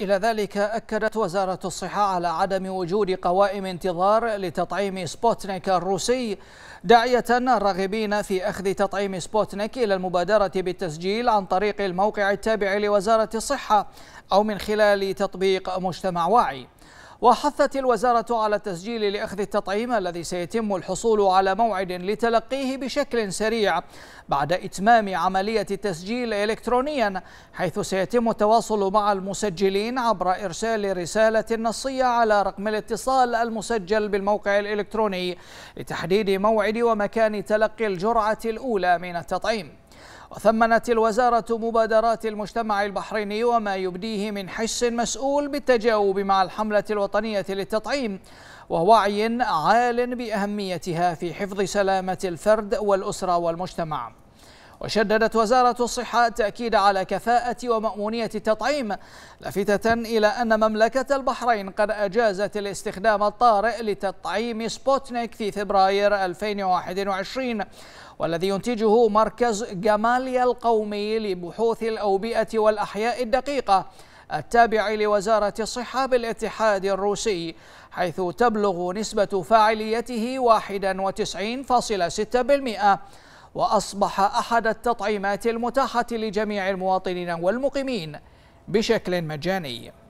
إلى ذلك أكدت وزارة الصحة على عدم وجود قوائم انتظار لتطعيم سبوتنيك الروسي داعية الراغبين في أخذ تطعيم سبوتنيك إلى المبادرة بالتسجيل عن طريق الموقع التابع لوزارة الصحة أو من خلال تطبيق مجتمع واعي وحثت الوزارة على التسجيل لأخذ التطعيم الذي سيتم الحصول على موعد لتلقيه بشكل سريع بعد إتمام عملية التسجيل إلكترونيا حيث سيتم التواصل مع المسجلين عبر إرسال رسالة نصية على رقم الاتصال المسجل بالموقع الإلكتروني لتحديد موعد ومكان تلقي الجرعة الأولى من التطعيم وثمنت الوزارة مبادرات المجتمع البحريني وما يبديه من حس مسؤول بالتجاوب مع الحملة الوطنية للتطعيم ووعي عال بأهميتها في حفظ سلامة الفرد والأسرة والمجتمع وشددت وزارة الصحة التأكيد على كفاءة ومأمونية التطعيم لافتة إلى أن مملكة البحرين قد أجازت الاستخدام الطارئ لتطعيم سبوتنيك في فبراير 2021 والذي ينتجه مركز جماليا القومي لبحوث الأوبئة والأحياء الدقيقة التابع لوزارة الصحة بالاتحاد الروسي حيث تبلغ نسبة فاعليته 91.6% وأصبح أحد التطعيمات المتاحة لجميع المواطنين والمقيمين بشكل مجاني